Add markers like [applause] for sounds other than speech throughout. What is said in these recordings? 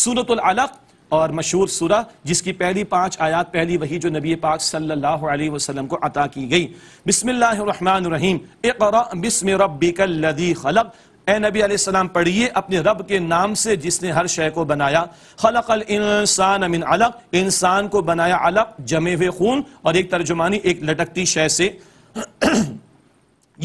सूरतलक और मशहूर सूरा जिसकी पहली पांच आयात पहली वही जो नबी पाक सल्लल्लाहु अलैहि वसल्लम को अता की गई बिस्मिल्लाहिर्रहमानिर्रहीम इकरा बिस्म रब्बिकल लदी खलक ए नबी सलाम पढ़िए अपने रब के नाम से जिसने हर शय को बनाया खलक अल इंसान अमिन अलग इंसान को बनाया अलग जमे हुए खून और एक तर्जुमानी एक लटकती शय से [clears throat]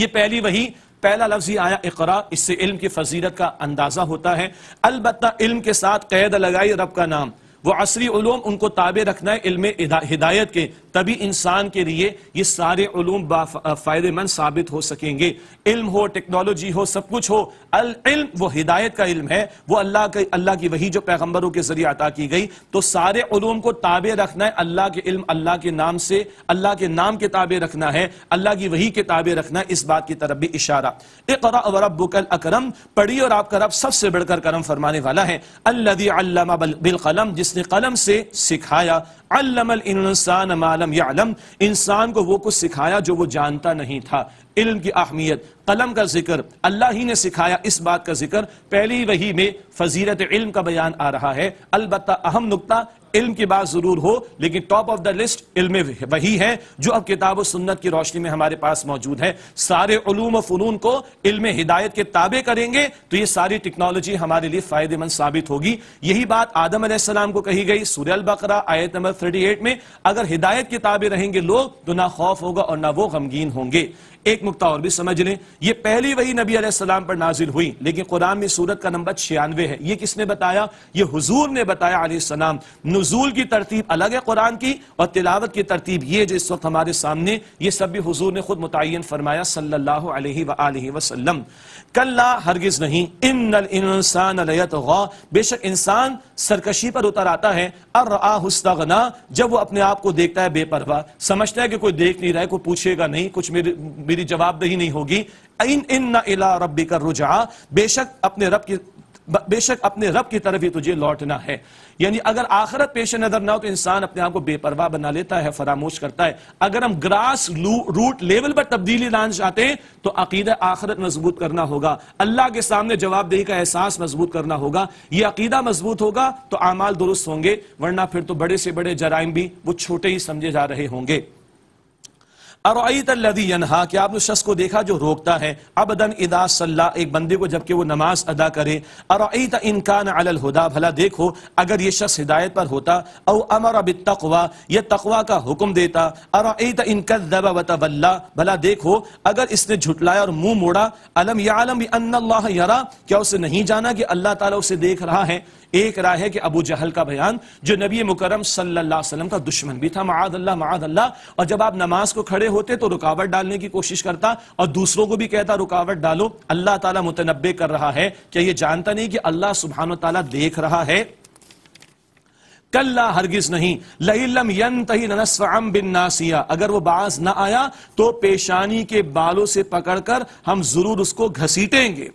ये पहली वही पहला लफ्ज ही आया इकरा इससे इल्म की फजीरत का अंदाजा होता है अलबत् इल्म के साथ कैद लगाई रब का नाम वो असरी उलूम उनको ताबे रखना है इल्म हिदायत के तभी इंसान के लिए ये सारे उलूम फ़ायदेमंद साबित हो सकेंगे इल्म हो टेक्नोलॉजी हो सब कुछ हो अल इल्म वो हिदायत का इल्म है वो अल्लाह के अल्लाह की वही जो पैगम्बरों के जरिए अता की गई तो सारे उलूम को ताबे रखना है अल्लाह के इल्म अल्लाह के नाम से अल्लाह के नाम के ताबे रखना है अल्लाह की वही के ताबे रखना है इस बात की तरफ भी इशारा एक वरब बुकल अक्रम पढ़ी और आपका रब सबसे बढ़कर करम फरमाने वाला है अल्लाह बिल कलम उसने कलम से सिखाया इंसान मालम यालम इंसान को वो कुछ सिखाया जो वो जानता नहीं था इल्म की अहमियत कलम का जिक्र अल्लाह ही ने सिखाया इस बात का जिक्र पहली वही में फजीरत इल्म का बयान आ रहा है अलबत्ता अहम नुकता इल्म की बात जरूर हो लेकिन टॉप ऑफ द लिस्ट इल्म वही है जो अब किताब सुन्नत की रोशनी में हमारे पास मौजूद है सारे उलूम और फनून को इल्म हिदायत के ताबे करेंगे तो ये सारी टेक्नोलॉजी हमारे लिए फायदेमंद साबित होगी यही बात आदम सलाम को कही गई सूर्य बकरा आयत नंबर थर्टी एट में अगर हिदायत के ताबे रहेंगे लोग तो ना खौफ होगा और ना वो गमगीन होंगे एक नुकता और भी समझ लें यह पहली वही नबी सलाम पर नाजिल हुई लेकिन कुरान में सूरत का नंबर छियानवे है यह किसने बताया यह हुजूर ने बताया सलाम नजूल की तरतीब अलग है कुरान की और तिलावत की तरतीब ये जो इस वक्त हमारे सामने ये सब भी हजूर ने खुद मुतन फरमाया सल्ला वसलम कल्ला हरगिज नहीं इन इंसान बेशक इंसान सरकशी पर उतर आता है अर हुस्तना जब वो अपने आप को देखता है बेपरवाह समझता है कि कोई देख नहीं रहा है कोई पूछेगा नहीं कुछ मेरी मेरी जवाबदही नहीं होगी इन इन इला रबी का रुझा बेशक अपने रब की बेशक अपने रब की तरफ ही तुझे लौटना है यानी अगर आखरत पेश नजर ना हो तो इंसान अपने आप को बेपरवाह बना लेता है फरामोश करता है अगर हम ग्रास रूट लेवल पर तब्दीली लाना चाहते हैं तो अकीदा आखरत मजबूत करना होगा अल्लाह के सामने जवाबदेही का एहसास मजबूत करना होगा ये अकीदा मजबूत होगा तो अमाल दुरुस्त होंगे वरना फिर तो बड़े से बड़े जराइम भी वो छोटे ही समझे जा रहे होंगे अरईत आपने शख्स को देखा जो रोकता है अबदन इदा सल्ला एक बंदे को जबकि वो नमाज अदा करे अरईत इनकान अलल हुदा भला देखो अगर ये शख्स हिदायत पर होता और अमर अब तकवा यह तकवा का हुक्म देता अरईत इनकद भला देखो अगर इसने झुटलाया और मुंह मोड़ा अलम या आलम अन्ना यरा क्या उसे नहीं जाना कि अल्लाह ताला उसे देख रहा है एक राय है कि अबू जहल का बयान जो नबी मुकरम सल्लल्लाहु अलैहि वसल्लम का दुश्मन भी था माद अल्लाह माद अल्लाह और जब आप नमाज को खड़े होते तो रुकावट डालने की कोशिश करता और दूसरों को भी कहता रुकावट डालो अल्लाह ताला मुतनबे कर रहा है क्या ये जानता नहीं कि अल्लाह सुबहान तला देख रहा है कल्ला हरगिज नहीं लहिलम यन ननस्वाम बिन नासिया अगर वो बाज ना आया तो पेशानी के बालों से पकड़कर हम जरूर उसको घसीटेंगे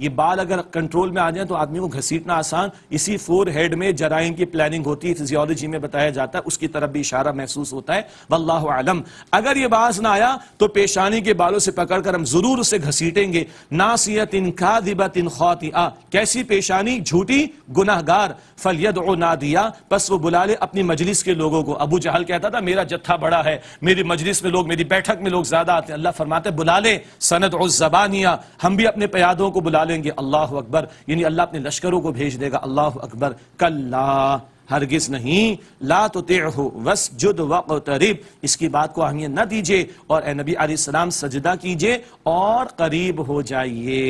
ये बाल अगर कंट्रोल में आ जाए तो आदमी को घसीटना आसान इसी फोर हेड में जराइम की प्लानिंग होती है फिजियोलॉजी में बताया जाता है उसकी तरफ भी इशारा महसूस होता है वल्लाह आलम अगर ये बाज ना आया तो पेशानी के बालों से पकड़कर हम जरूर उसे घसीटेंगे नासियत इन खादिबत इन खौतिया कैसी पेशानी झूठी गुनाहगार फलियद ओ ना दिया बस वो बुला ले अपनी मजलिस के लोगों को अबू जहल कहता था मेरा जत्था बड़ा है मेरी मजलिस में लोग मेरी बैठक में लोग ज्यादा आते हैं अल्लाह फरमाते बुला ले सनत और जबानिया हम भी अपने प्यादों को बुला लेंगे अल्लाह अकबर यानी अल्लाह अपने लश्करों को भेज देगा अल्लाह अकबर कल्ला हरगिज नहीं ला तो ते हो वस जुद वरीब इसकी बात को अहमियत न दीजिए और ए नबी सलाम सजदा कीजिए और करीब हो जाइए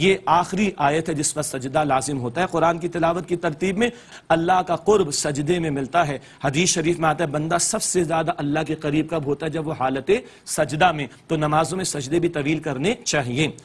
ये आखिरी आयत है जिस पर सजदा लाजिम होता है कुरान की तिलावत की तरतीब में अल्लाह का कुर्ब सजदे में मिलता है हदीस शरीफ में आता है बंदा सबसे ज़्यादा अल्लाह के करीब कब होता है जब वो हालत सजदा में तो नमाजों में सजदे भी तवील करने चाहिए